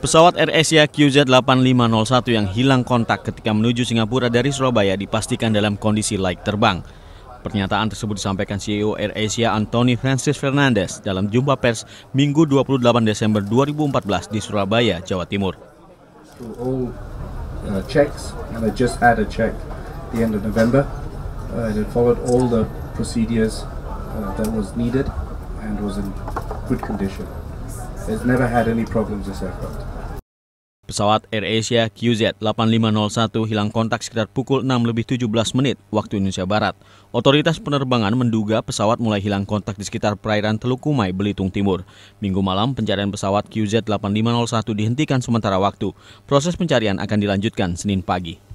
Pesawat Air Asia QZ8501 yang hilang kontak ketika menuju Singapura dari Surabaya dipastikan dalam kondisi laik terbang. Pernyataan tersebut disampaikan CEO Air Asia Anthony Francis Fernandes dalam jumpa pers Minggu 28 Desember 2014 di Surabaya, Jawa Timur. all uh, checks, and I just had a check the end of November, uh, it followed all the procedures uh, that was needed and was in good condition. It's never had Pesawat AirAsia QZ8501 hilang kontak sekitar pukul 6 lebih 17 menit waktu Indonesia Barat. Otoritas penerbangan menduga pesawat mulai hilang kontak di sekitar perairan Teluk Kumai, Belitung Timur. Minggu malam, pencarian pesawat QZ8501 dihentikan sementara waktu. Proses pencarian akan dilanjutkan Senin pagi.